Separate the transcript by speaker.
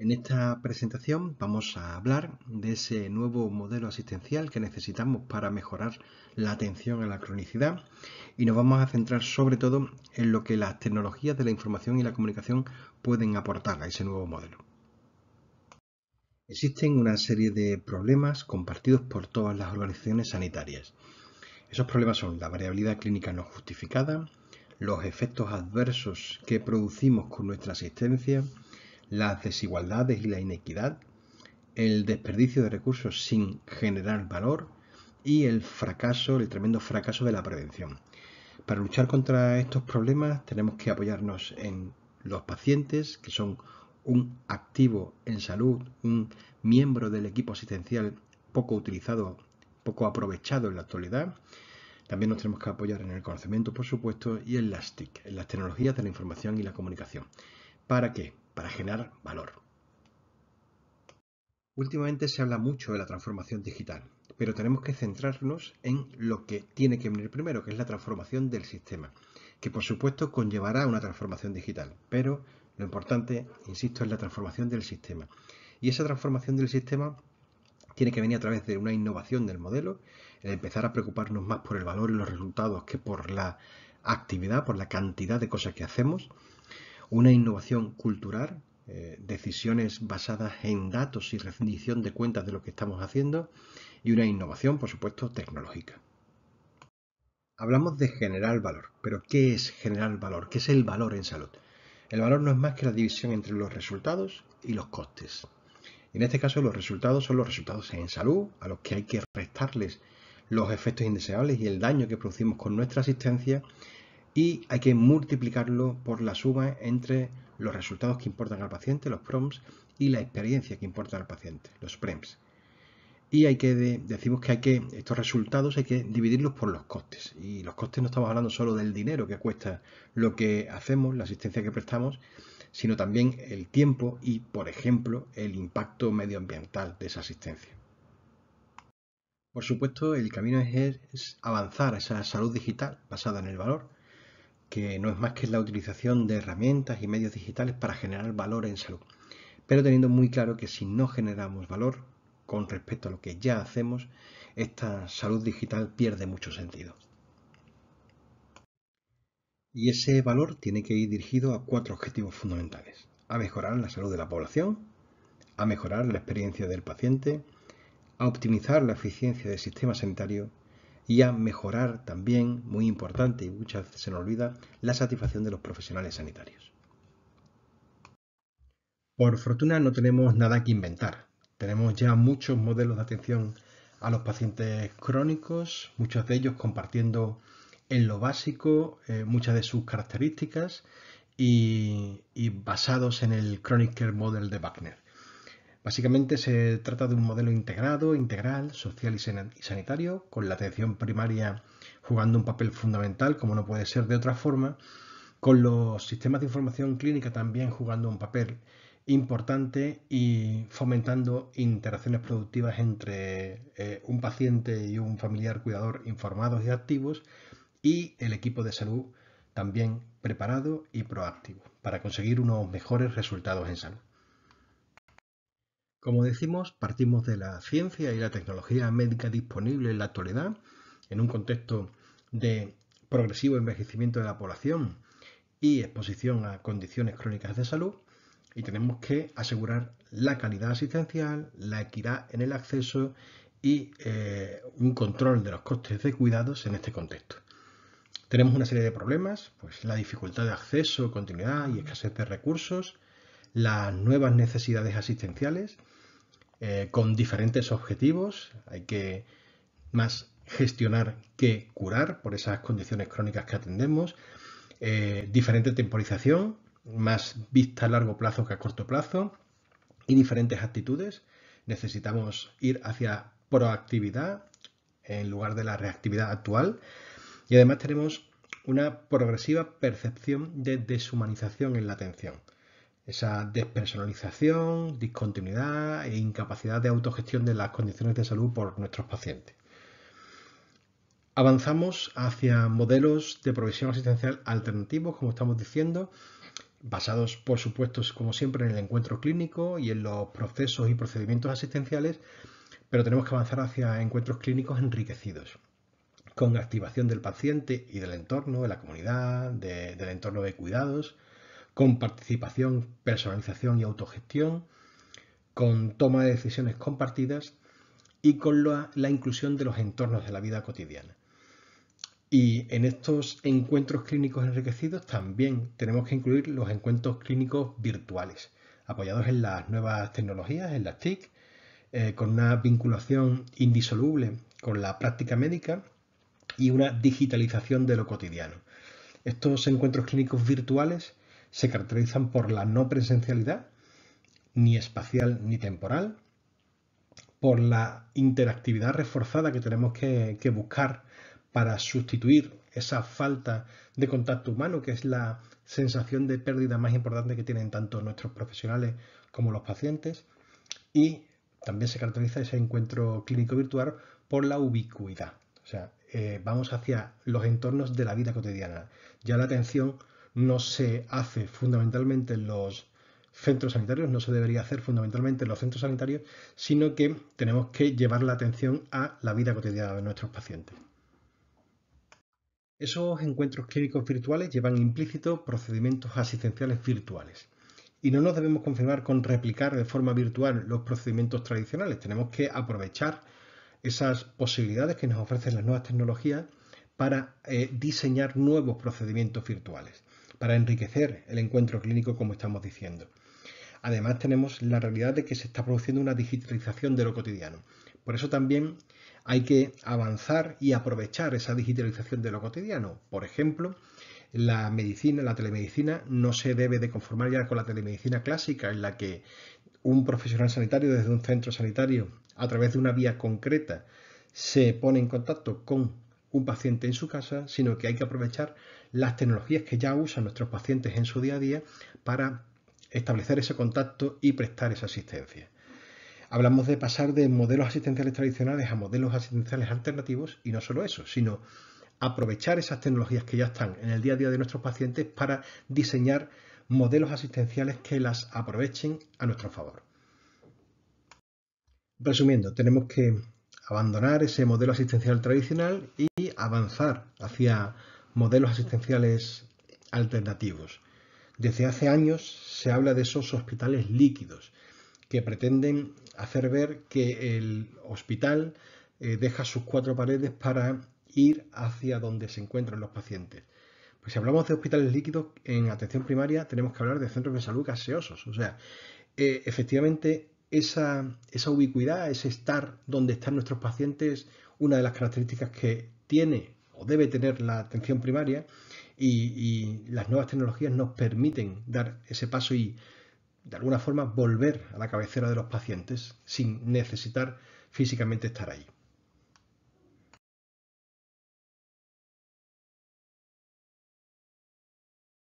Speaker 1: En esta presentación vamos a hablar de ese nuevo modelo asistencial que necesitamos para mejorar la atención a la cronicidad y nos vamos a centrar sobre todo en lo que las tecnologías de la información y la comunicación pueden aportar a ese nuevo modelo. Existen una serie de problemas compartidos por todas las organizaciones sanitarias. Esos problemas son la variabilidad clínica no justificada, los efectos adversos que producimos con nuestra asistencia, las desigualdades y la inequidad, el desperdicio de recursos sin generar valor y el fracaso, el tremendo fracaso de la prevención. Para luchar contra estos problemas tenemos que apoyarnos en los pacientes, que son un activo en salud, un miembro del equipo asistencial poco utilizado, poco aprovechado en la actualidad. También nos tenemos que apoyar en el conocimiento, por supuesto, y en las TIC, en las tecnologías de la información y la comunicación. ¿Para qué? para generar valor. Últimamente se habla mucho de la transformación digital, pero tenemos que centrarnos en lo que tiene que venir primero, que es la transformación del sistema, que por supuesto conllevará una transformación digital, pero lo importante, insisto, es la transformación del sistema. Y esa transformación del sistema tiene que venir a través de una innovación del modelo, el empezar a preocuparnos más por el valor y los resultados que por la actividad, por la cantidad de cosas que hacemos, una innovación cultural, eh, decisiones basadas en datos y rendición de cuentas de lo que estamos haciendo y una innovación, por supuesto, tecnológica. Hablamos de generar valor, pero ¿qué es generar valor? ¿Qué es el valor en salud? El valor no es más que la división entre los resultados y los costes. En este caso, los resultados son los resultados en salud, a los que hay que restarles los efectos indeseables y el daño que producimos con nuestra asistencia, y hay que multiplicarlo por la suma entre los resultados que importan al paciente, los PROMs, y la experiencia que importa al paciente, los PREMs. Y hay que decimos que hay que estos resultados hay que dividirlos por los costes. Y los costes no estamos hablando solo del dinero que cuesta lo que hacemos, la asistencia que prestamos, sino también el tiempo y, por ejemplo, el impacto medioambiental de esa asistencia. Por supuesto, el camino es avanzar a esa salud digital basada en el valor, que no es más que la utilización de herramientas y medios digitales para generar valor en salud, pero teniendo muy claro que si no generamos valor con respecto a lo que ya hacemos, esta salud digital pierde mucho sentido. Y ese valor tiene que ir dirigido a cuatro objetivos fundamentales. A mejorar la salud de la población, a mejorar la experiencia del paciente, a optimizar la eficiencia del sistema sanitario y a mejorar también, muy importante y muchas veces se nos olvida, la satisfacción de los profesionales sanitarios. Por fortuna no tenemos nada que inventar. Tenemos ya muchos modelos de atención a los pacientes crónicos, muchos de ellos compartiendo en lo básico eh, muchas de sus características y, y basados en el Chronic Care Model de Wagner. Básicamente se trata de un modelo integrado, integral, social y sanitario, con la atención primaria jugando un papel fundamental, como no puede ser de otra forma, con los sistemas de información clínica también jugando un papel importante y fomentando interacciones productivas entre eh, un paciente y un familiar cuidador informados y activos y el equipo de salud también preparado y proactivo para conseguir unos mejores resultados en salud. Como decimos, partimos de la ciencia y la tecnología médica disponible en la actualidad, en un contexto de progresivo envejecimiento de la población y exposición a condiciones crónicas de salud, y tenemos que asegurar la calidad asistencial, la equidad en el acceso y eh, un control de los costes de cuidados en este contexto. Tenemos una serie de problemas, pues la dificultad de acceso, continuidad y escasez de recursos, las nuevas necesidades asistenciales, eh, con diferentes objetivos. Hay que más gestionar que curar por esas condiciones crónicas que atendemos. Eh, diferente temporización, más vista a largo plazo que a corto plazo y diferentes actitudes. Necesitamos ir hacia proactividad en lugar de la reactividad actual y además tenemos una progresiva percepción de deshumanización en la atención esa despersonalización, discontinuidad e incapacidad de autogestión de las condiciones de salud por nuestros pacientes. Avanzamos hacia modelos de provisión asistencial alternativos, como estamos diciendo, basados, por supuesto, como siempre, en el encuentro clínico y en los procesos y procedimientos asistenciales, pero tenemos que avanzar hacia encuentros clínicos enriquecidos, con activación del paciente y del entorno, de la comunidad, del entorno de cuidados, con participación, personalización y autogestión, con toma de decisiones compartidas y con la, inclusión de los entornos de la vida cotidiana. Y en estos encuentros clínicos enriquecidos también tenemos que incluir los encuentros clínicos virtuales, apoyados en las nuevas tecnologías, en las TIC, eh, con una vinculación indisoluble con la práctica médica y una digitalización de lo cotidiano. Estos encuentros clínicos virtuales se caracterizan por la no presencialidad, ni espacial ni temporal, por la interactividad reforzada que tenemos que, buscar para sustituir esa falta de contacto humano, que es la sensación de pérdida más importante que tienen tanto nuestros profesionales como los pacientes. Y también se caracteriza ese encuentro clínico virtual por la ubicuidad. O sea, eh, vamos hacia los entornos de la vida cotidiana. Ya la atención no se hace fundamentalmente en los centros sanitarios, no se debería hacer fundamentalmente en los centros sanitarios, sino que tenemos que llevar la atención a la vida cotidiana de nuestros pacientes. Esos encuentros clínicos virtuales llevan implícitos procedimientos asistenciales virtuales. Y no nos debemos confirmar con replicar de forma virtual los procedimientos tradicionales. Tenemos que aprovechar esas posibilidades que nos ofrecen las nuevas tecnologías para eh, diseñar nuevos procedimientos virtuales para enriquecer el encuentro clínico como estamos diciendo. Además tenemos la realidad de que se está produciendo una digitalización de lo cotidiano. Por eso también hay que avanzar y aprovechar esa digitalización de lo cotidiano. Por ejemplo, la medicina, la telemedicina, no se debe de conformar ya con la telemedicina clásica, en la que un profesional sanitario desde un centro sanitario, a través de una vía concreta, se pone en contacto con un paciente en su casa, sino que hay que aprovechar las tecnologías que ya usan nuestros pacientes en su día a día para establecer ese contacto y prestar esa asistencia. Hablamos de pasar de modelos asistenciales tradicionales a modelos asistenciales alternativos y no solo eso, sino aprovechar esas tecnologías que ya están en el día a día de nuestros pacientes para diseñar modelos asistenciales que las aprovechen a nuestro favor. Resumiendo, tenemos que abandonar ese modelo asistencial tradicional y avanzar hacia modelos asistenciales alternativos. Desde hace años se habla de esos hospitales líquidos que pretenden hacer ver que el hospital eh, deja sus cuatro paredes para ir hacia donde se encuentran los pacientes. Pues si hablamos de hospitales líquidos en atención primaria, tenemos que hablar de centros de salud gaseosos. O sea, eh, efectivamente esa, esa ubicuidad, ese estar donde están nuestros pacientes, una de las características que tiene o debe tener la atención primaria y las nuevas tecnologías nos permiten dar ese paso y de alguna forma volver a la cabecera de los pacientes sin necesitar físicamente estar ahí.